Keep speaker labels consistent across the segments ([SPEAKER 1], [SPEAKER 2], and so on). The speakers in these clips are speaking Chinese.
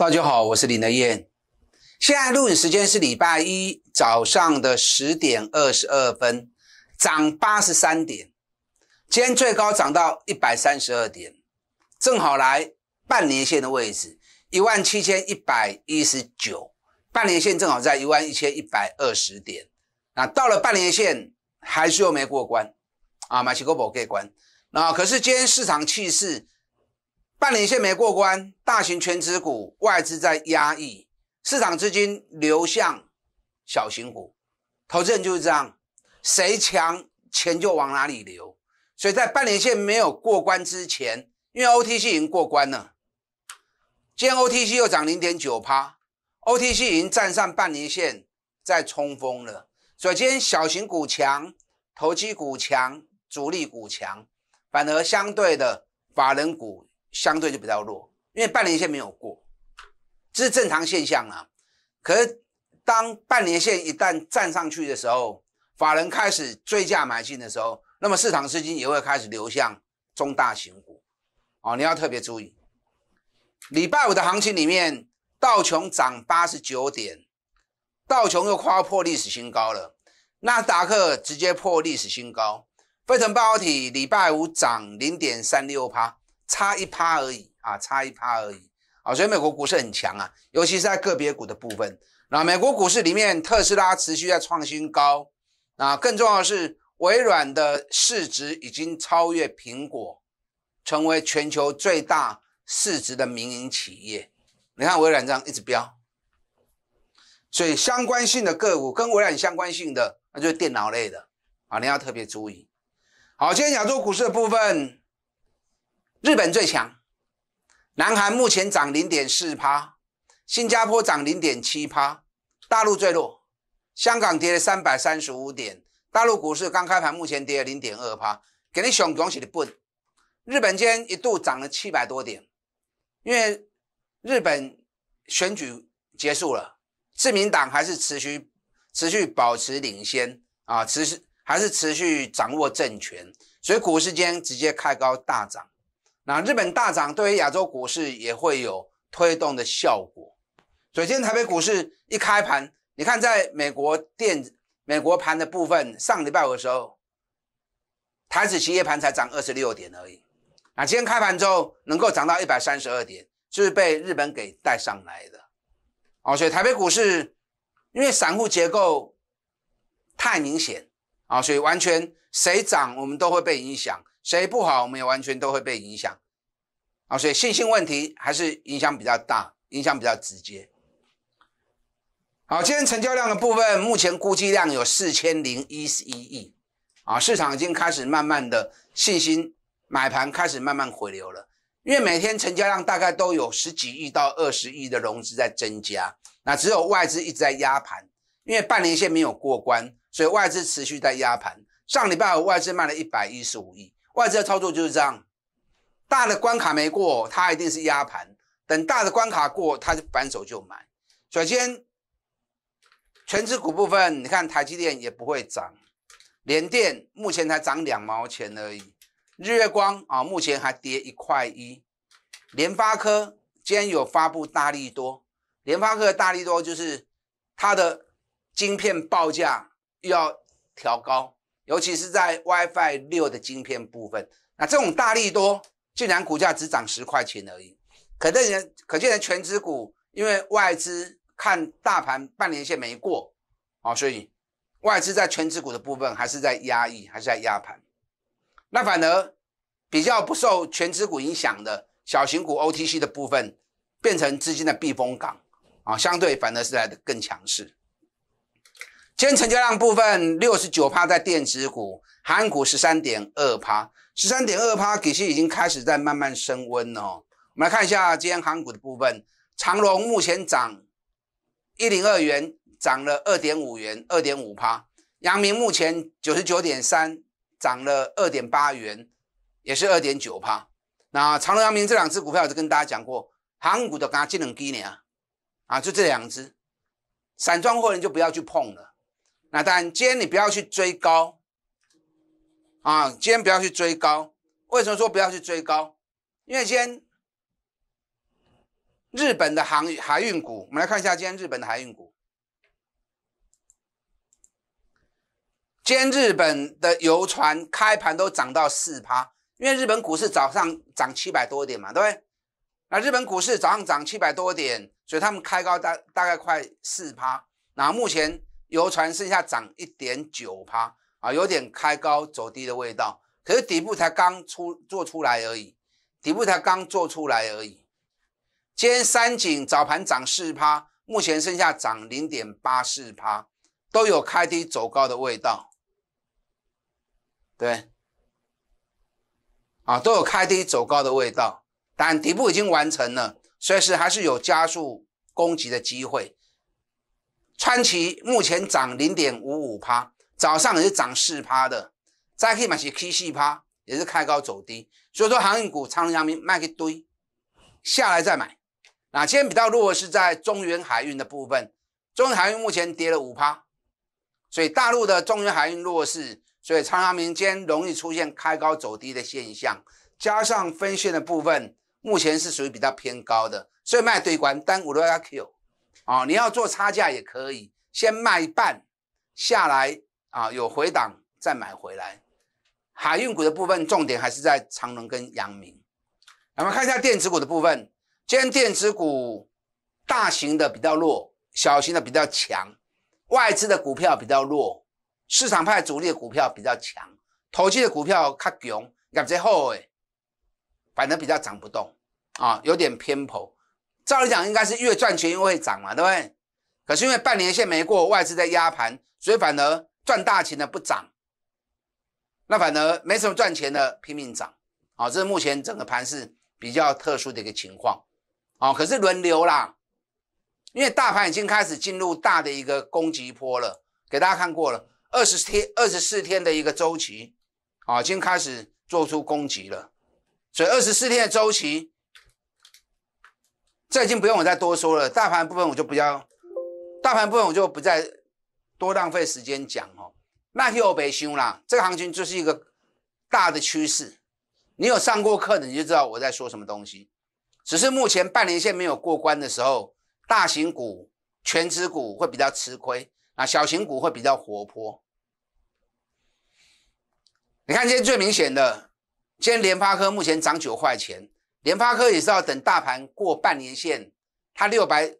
[SPEAKER 1] 大家好，我是林德燕。现在录影时间是礼拜一早上的十点二十二分，涨八十三点，今天最高涨到一百三十二点，正好来半年线的位置，一万七千一百一十九，半年线正好在一万一千一百二十点。那到了半年线还是又没过关啊，马奇哥保过关。那可是今天市场气势。半年线没过关，大型全值股外资在压抑，市场资金流向小型股，投资人就是这样，谁强钱就往哪里流。所以在半年线没有过关之前，因为 OTC 已经过关了，今天 OTC 又涨零点九趴，OTC 已经站上半年线在冲锋了。所以今天小型股强，投机股强，主力股强，反而相对的法人股。相对就比较弱，因为半年线没有过，这是正常现象啊。可是当半年线一旦站上去的时候，法人开始追价买进的时候，那么市场资金也会开始流向中大型股，哦，你要特别注意。礼拜五的行情里面，道琼涨八十九点，道琼又跨破历史新高了，纳斯达克直接破历史新高，沸成半导体礼拜五涨零点三六差一趴而已啊，差一趴而已啊，所以美国股市很强啊，尤其是在个别股的部分。那美国股市里面，特斯拉持续在创新高，那更重要的是，微软的市值已经超越苹果，成为全球最大市值的民营企业。你看微软这样一直飙，所以相关性的个股跟微软相关性的，那就是电脑类的啊，你要特别注意。好，今天亚洲股市的部分。日本最强，南韩目前涨零点四帕，新加坡涨零点七帕，大陆最弱，香港跌了三百三十五点，大陆股市刚开盘，目前跌了零点二帕。给你熊讲是的本，日本间一度涨了七百多点，因为日本选举结束了，自民党还是持续持续保持领先啊，持续还是持续掌握政权，所以股市间直接开高大涨。那日本大涨对于亚洲股市也会有推动的效果，所以今天台北股市一开盘，你看在美国电美国盘的部分，上礼拜五的时候，台指企业盘才涨二十六点而已，那今天开盘之后能够涨到一百三十二点，就是被日本给带上来的，哦，所以台北股市因为散户结构太明显啊，所以完全谁涨我们都会被影响。谁不好，我们也完全都会被影响，啊，所以信心问题还是影响比较大，影响比较直接。好，今天成交量的部分，目前估计量有四千零一十一亿，啊，市场已经开始慢慢的信心买盘开始慢慢回流了，因为每天成交量大概都有十几亿到二十亿的融资在增加，那只有外资一直在压盘，因为半年线没有过关，所以外资持续在压盘。上礼拜五外资卖了一百一十五亿。外资的操作就是这样，大的关卡没过，它一定是压盘；等大的关卡过，它就反手就买。首先，全资股部分，你看台积电也不会涨，联电目前才涨两毛钱而已，日月光啊，目前还跌一块一，联发科今天有发布大力多，联发科的大力多就是它的晶片报价要调高。尤其是在 WiFi 六的晶片部分，那这种大力多竟然股价只涨十块钱而已，可见人可见人全资股，因为外资看大盘半年线没过啊，所以外资在全资股的部分还是在压抑，还是在压盘。那反而比较不受全资股影响的小型股 OTC 的部分，变成资金的避风港啊，相对反而是来的更强势。今天成交量部分六十九趴在电子股、韩股十三点二趴，十三点二趴，股市已经开始在慢慢升温了、哦。我们来看一下今天韩股的部分，长隆目前涨一零二元，涨了二点五元，二点五趴。阳明目前九十九点三，涨了二点八元，也是二点九趴。那长隆、阳明这两只股票，我就跟大家讲过，韩股的刚劲冷机呢，啊，就这两只，散装货人就不要去碰了。那当然，今天你不要去追高啊！今天不要去追高。为什么说不要去追高？因为今天日本的航海运股，我们来看一下今天日本的海运股。今天日本的游船开盘都涨到四趴，因为日本股市早上涨七百多点嘛，对不对？那日本股市早上涨七百多点，所以他们开高大大概快四趴。那目前。油船剩下涨一点九趴啊，有点开高走低的味道。可是底部才刚出做出来而已，底部才刚做出来而已。今天三井早盘涨四趴，目前剩下涨零点八四趴，都有开低走高的味道。对，啊，都有开低走高的味道。但底部已经完成了，随时还是有加速攻击的机会。川崎目前涨零点五五趴，早上也是涨四趴的。再以买些 K 四趴，也是开高走低，所以说航运股长阳明卖一堆下来再买。今天比较弱？是在中原海运的部分。中原海运目前跌了五趴，所以大陆的中原海运弱势，所以长阳民间容易出现开高走低的现象。加上分线的部分，目前是属于比较偏高的，所以卖一堆关但五六幺 Q。啊，你要做差价也可以，先卖半下来啊，有回档再买回来。海运股的部分重点还是在长隆跟阳明。我们看一下电子股的部分，今天电子股大型的比较弱，小型的比较强，外资的股票比较弱，市场派主力的股票比较强，投机的股票较强，感觉好哎，反正比较涨不动啊，有点偏颇。照理讲应该是越赚钱越会涨嘛，对不对？可是因为半年线没过，外资在压盘，所以反而赚大钱的不涨，那反而没什么赚钱的拼命涨。哦，这是目前整个盘是比较特殊的一个情况。哦，可是轮流啦，因为大盘已经开始进入大的一个攻击波了。给大家看过了，二十天、二十四天的一个周期，啊，已经开始做出攻击了。所以二十四天的周期。这已经不用我再多说了，大盘部分我就不要，大盘部分我就不再多浪费时间讲哦。那又别修啦，这个行情就是一个大的趋势，你有上过课的你就知道我在说什么东西。只是目前半年线没有过关的时候，大型股、全值股会比较吃亏，啊，小型股会比较活泼。你看今天最明显的，今天联发科目前涨九块钱。联发科也是要等大盘过半年线，它六百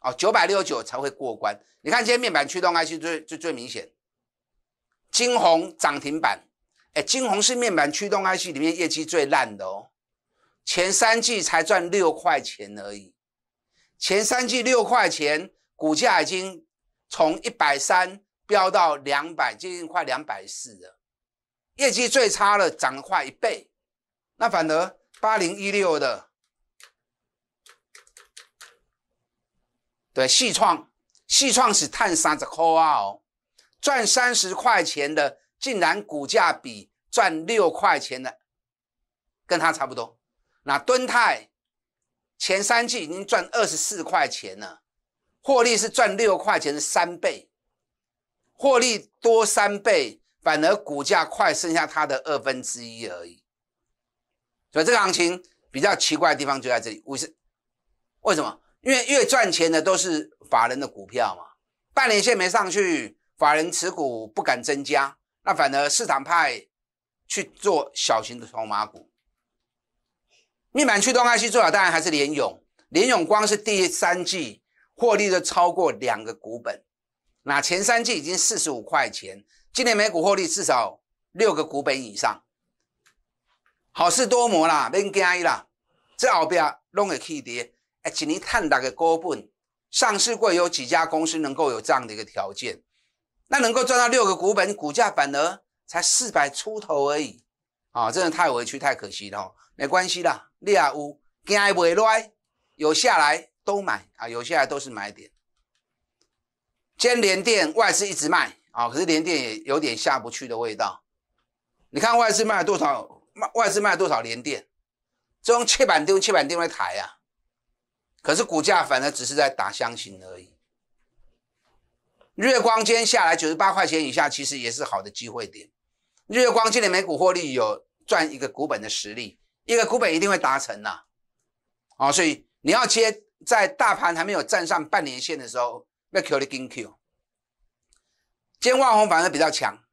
[SPEAKER 1] 哦九百六九才会过关。你看，今天面板驱动 IC 最最最明显，金红涨停板，哎，金红是面板驱动 IC 里面业绩最烂的哦，前三季才赚六块钱而已，前三季六块钱，股价已经从一百三飙到两百，接近快两百四了，业绩最差了，涨快一倍，那反而。八零一六的，对，细创，细创是探三十块啊哦，赚三十块钱的，竟然股价比赚六块钱的，跟他差不多。那敦泰前三季已经赚二十四块钱了，获利是赚六块钱的三倍，获利多三倍，反而股价快剩下它的二分之一而已。所以这个行情比较奇怪的地方就在这里，为什？为什么？因为越赚钱的都是法人的股票嘛，半年线没上去，法人持股不敢增加，那反而市场派去做小型的筹码股，面板驱动 IC 最好，当然还是联勇联勇光是第三季获利的超过两个股本，那前三季已经四十五块钱，今年每股获利至少六个股本以上。好事多磨啦，别惊伊啦。这后边拢会起跌，哎，一年摊落个股本，上市过有几家公司能够有这样的一个条件？那能够赚到六个股本，股价反而才四百出头而已啊！真的太委屈，太可惜了。没关系啦，你也有惊伊袂赖，有下来都买啊，有下来都是买点。先连电外资一直卖啊，可是连电也有点下不去的味道。你看外资卖了多少？外资卖了多少连电？这用切板丢，切板丢在抬啊。可是股价反而只是在打箱型而已。月光今天下来九十八块钱以下，其实也是好的机会点。月光今年每股获利有赚一个股本的实力，一个股本一定会达成的。哦，所以你要接在大盘还没有站上半年线的时候，要 kill 今天万红反而比较强。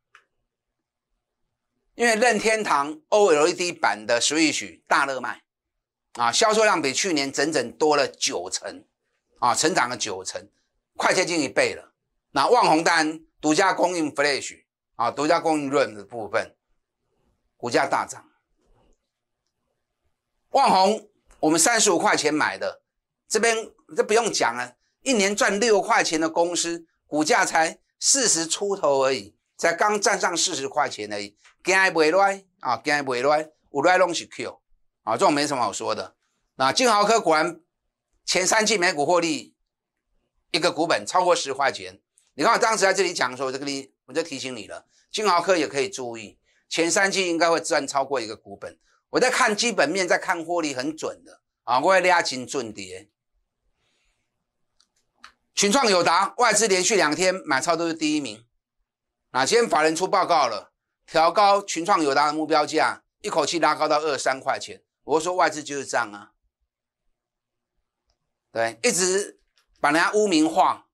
[SPEAKER 1] 因为任天堂 OLED 版的《Switch 大热卖，啊，销售量比去年整整多了九成，啊，成长了九成，快接近一倍了。那万红丹独家供应 Flash 啊，独家供应 Run 的部分，股价大涨。万红，我们三十五块钱买的，这边这不用讲了，一年赚六块钱的公司，股价才四十出头而已。才刚赚上四十块钱而的，惊也不来啊，惊也不来，我来弄是 Q 啊，这种没什么好说的。那金豪科果然前三季每股获利一个股本超过十块钱，你看我当时在这里讲的时候，我就跟你，我就提醒你了，金豪科也可以注意，前三季应该会赚超过一个股本。我在看基本面，在看获利很准的啊，我会拉进准跌。群创有达外资连续两天买超都是第一名。哪天法人出报告了，调高群创有达的目标价，一口气拉高到二三块钱。我说外资就是这样啊，对，一直把人家污名化，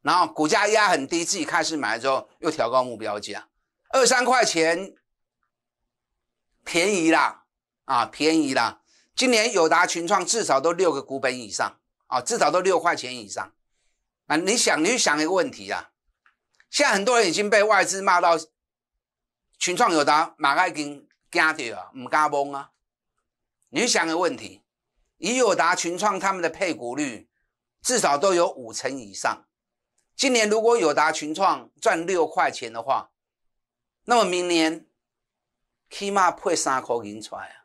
[SPEAKER 1] 然后股价压很低，自己开始买之后又调高目标价，二三块钱便宜啦啊，便宜啦。今年友达群创至少都六个股本以上啊，至少都六块钱以上啊。你想，你想一个问题啊。现在很多人已经被外资骂到群创有达，马太已经惊掉了，唔敢碰啊！你想个问题，以有达群创他们的配股率，至少都有五成以上。今年如果有达群创赚六块钱的话，那么明年起码配三块银出来，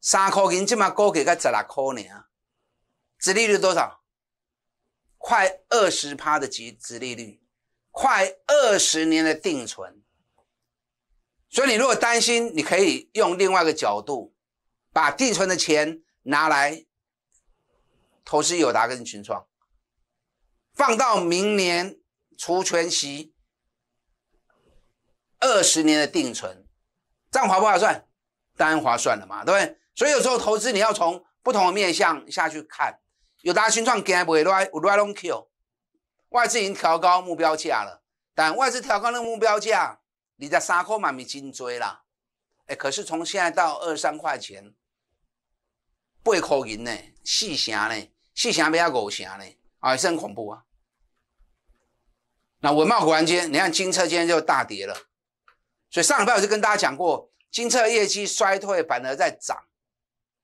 [SPEAKER 1] 三块银起码高给到十六块呢。殖利率多少？快二十趴的殖殖利率。快二十年的定存，所以你如果担心，你可以用另外一个角度，把定存的钱拿来投资友达跟群创，放到明年除权息，二十年的定存，这样划不划算？当然划算了嘛，对不对？所以有时候投资你要从不同的面向下去看，友达群创今天袂 t 有 i l l 外资已经调高目标价了，但外资调高个目标价，你在沙坑买面金追啦，哎，可是从现在到二三块钱，八块银呢，四成呢，四成变啊五成呢，啊，是很恐怖啊。那文茂忽然间，你看金车今天就大跌了，所以上礼拜我就跟大家讲过，金车业绩衰退反而在涨，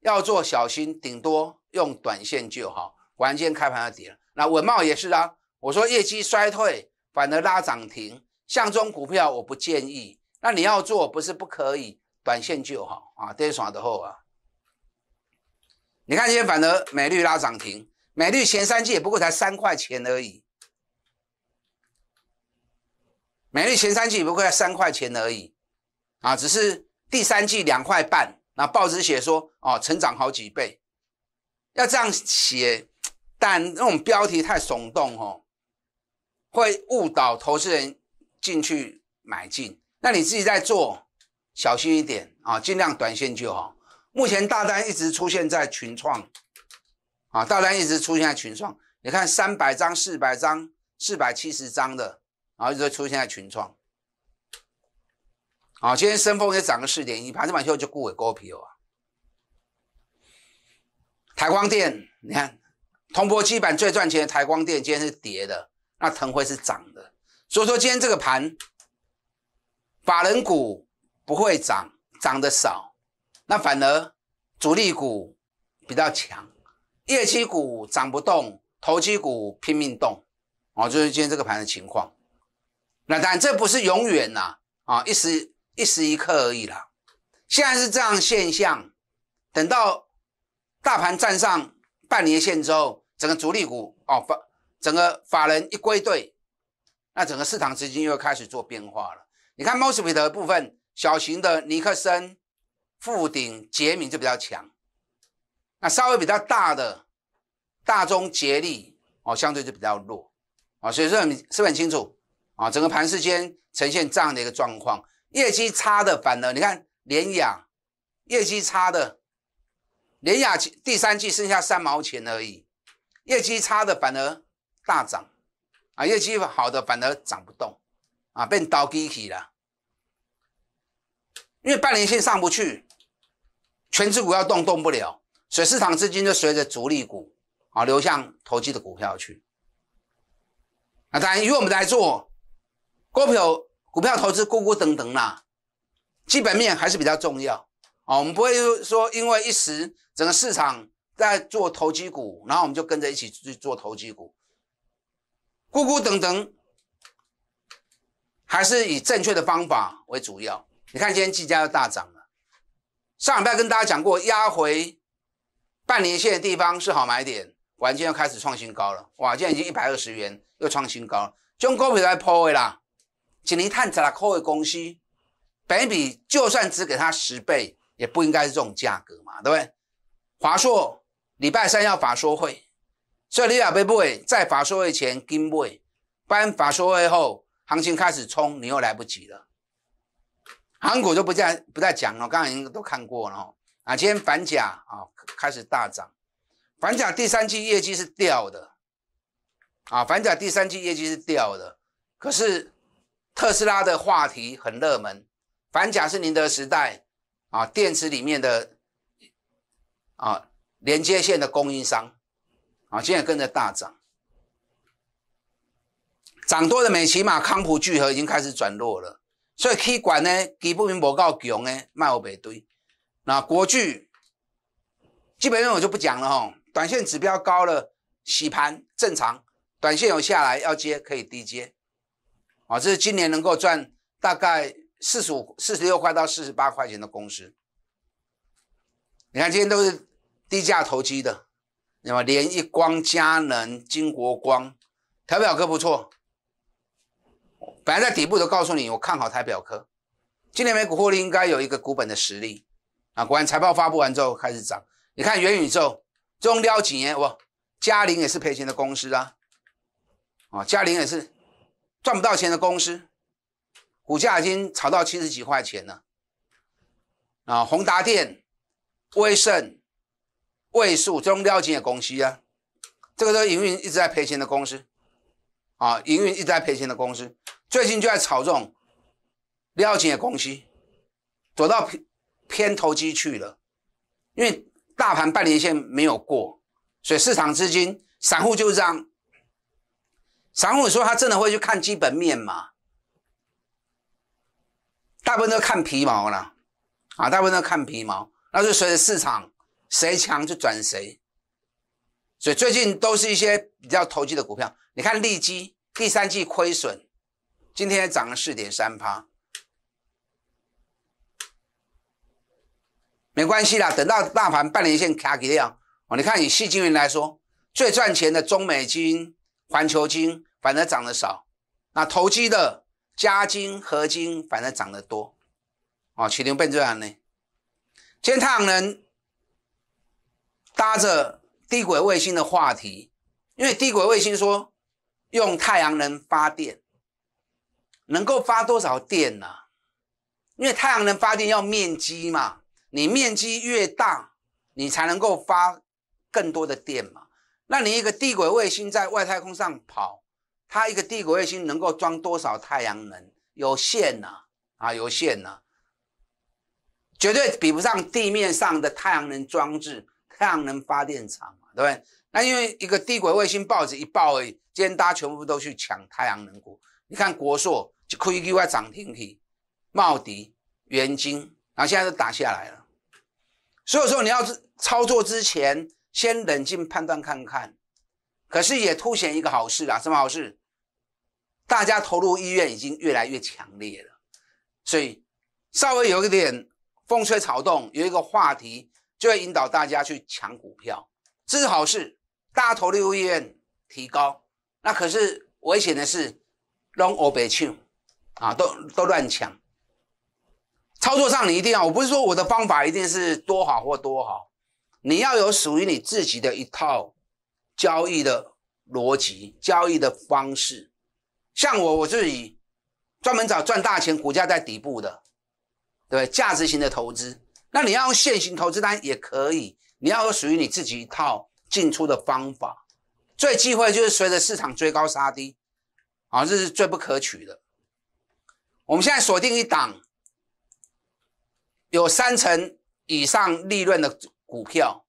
[SPEAKER 1] 要做小心，顶多用短线就好。晚间开盘要跌，了，那文茂也是啊。我说业绩衰退，反而拉涨停，这中股票我不建议。那你要做不是不可以，短线就好啊，跌爽的后啊。你看今天反而美绿拉涨停，美绿前三季也不过才三块钱而已，美绿前三季不过才三块钱而已，啊，只是第三季两块半。那报纸写说哦，成长好几倍，要这样写，但那种标题太耸动哦。会误导投资人进去买进，那你自己在做，小心一点啊，尽量短线就好。目前大单一直出现在群创，啊，大单一直出现在群创。你看三百张、四百张、四百七十张的，然后一直出现在群创。啊，今天深风也涨了四点一，盘子板秀就估为高票啊。台光电，你看通波基板最赚钱的台光电，今天是跌的。那腾辉是涨的，所以说今天这个盘，法人股不会涨，涨得少，那反而主力股比较强，业绩股涨不动，投机股拼命动，哦，就是今天这个盘的情况。那当然这不是永远呐，啊一时一时一刻而已啦。现在是这样现象，等到大盘站上半年线之后，整个主力股哦不。整个法人一归队，那整个市场资金又开始做变化了。你看 m o s f p t r 部分，小型的尼克森、富鼎、杰敏就比较强，那稍微比较大的大中杰力哦，相对就比较弱啊。所以是很是很清楚啊，整个盘势间呈现这样的一个状况。业绩差的反而，你看联雅，业绩差的联雅第三季剩下三毛钱而已，业绩差的反而。大涨，啊，业绩好的反而涨不动，啊，变倒跌器了，因为半年线上不去，全指股要动动不了，所以市场资金就随着主力股啊流向投机的股票去。啊，当然，以我们在做股票股票投资，咕咕等等啦，基本面还是比较重要啊，我们不会说因为一时整个市场在做投机股，然后我们就跟着一起去做投机股。咕咕等等，还是以正确的方法为主要。你看今天技嘉又大涨了，上礼拜跟大家讲过，压回半年线的地方是好买点。晚间又开始创新高了，哇，现在已经一百二十元又创新高了。军工平台破位啦，今年探查的科技公司，本比就算只给他十倍，也不应该是这种价格嘛，对不对？华硕礼拜三要法说会。所以你要被不在法说会前进不搬法说会后行情开始冲，你又来不及了。港股就不再不再讲了，我刚刚已经都看过了啊，今天反甲啊开始大涨，反甲第三季业绩是掉的，啊，反甲第三季业绩是掉的。可是特斯拉的话题很热门，反甲是宁德时代啊，电池里面的啊连接线的供应商。啊，现在跟着大涨，涨多的美起玛、康普聚合已经开始转弱了，所以 K 管呢底部没够强呢，卖我北堆。那国巨，基本上我就不讲了哈，短线指标高了洗盘正常，短线有下来要接可以低接。啊，这是今年能够赚大概四十五、四十六块到四十八块钱的公司。你看今天都是低价投机的。那么，联一光、佳能、金国光，台表科不错。本来在底部都告诉你，我看好台表科，今年美股获利应该有一个股本的实力啊。果然财报发布完之后开始涨。你看元宇宙、中雕、几年哇，嘉玲也是赔钱的公司啊，啊，嘉玲也是赚不到钱的公司，股价已经炒到七十几块钱了啊。宏达电、威盛。位数中料金的公司啊，这个是营运一直在赔钱的公司啊，营运一直在赔钱的公司，最近就在炒这种料金的公司，走到偏投机去了，因为大盘半年线没有过，所以市场资金散户就是这样，散户说他真的会去看基本面吗？大部分都看皮毛了啊，大部分都看皮毛，那就随着市场。谁强就转谁，所以最近都是一些比较投机的股票。你看利基第三季亏损，今天涨了四点三趴，没关系啦，等到大盘半年线卡起量哦。你看以细金元来说，最赚钱的中美金、环球金，反而涨得少；那投机的加金、合金，反而涨得多。哦，麒麟变这样呢。今天太阳能。搭着低轨卫星的话题，因为低轨卫星说用太阳能发电能够发多少电呢？因为太阳能发电要面积嘛，你面积越大，你才能够发更多的电嘛。那你一个低轨卫星在外太空上跑，它一个低轨卫星能够装多少太阳能？有限呢，啊，有限呢，绝对比不上地面上的太阳能装置。太阳能发电厂嘛，对不对？那因为一个低轨卫星报纸一报而已，今天大家全部都去抢太阳能股。你看国硕就 QYQY 涨停停，茂迪、元晶，然后现在都打下来了。所以说，你要操作之前先冷静判断看看。可是也凸显一个好事啊，什么好事？大家投入意愿已经越来越强烈了。所以稍微有一点风吹草动，有一个话题。就会引导大家去抢股票，这是好事，大头利润提高。那可是危险的是，long o t 啊，都都乱抢。操作上你一定要，我不是说我的方法一定是多好或多好，你要有属于你自己的一套交易的逻辑、交易的方式。像我，我就以专门找赚大钱、股价在底部的，对不对？价值型的投资。那你要用现行投资单也可以，你要有属于你自己一套进出的方法。最忌讳就是随着市场追高杀低，啊，这是最不可取的。我们现在锁定一档有三成以上利润的股票，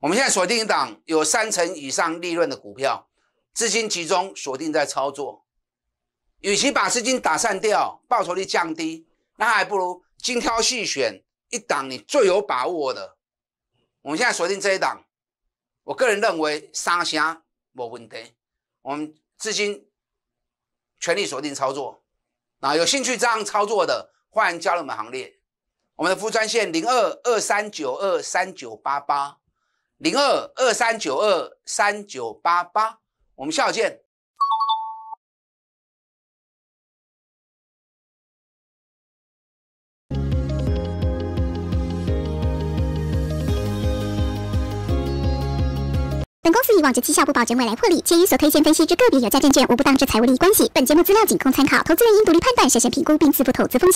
[SPEAKER 1] 我们现在锁定一档有三成以上利润的股票，资金集中锁定在操作，与其把资金打散掉，报酬率降低，那还不如精挑细选。一档你最有把握的，我们现在锁定这一档，我个人认为三虾没问题，我们资金全力锁定操作。那有兴趣这样操作的，欢迎加入我们行列。我们的副专线零二二三九二三九八八零二二三九二三九八八，我们下午见。本公司以往其绩效不保证未来获利，且所推荐分析之个别有价证券无不当之财务利益关系。本节目资料仅供参考，投资人应独立判断、审慎评估并自负投资风险。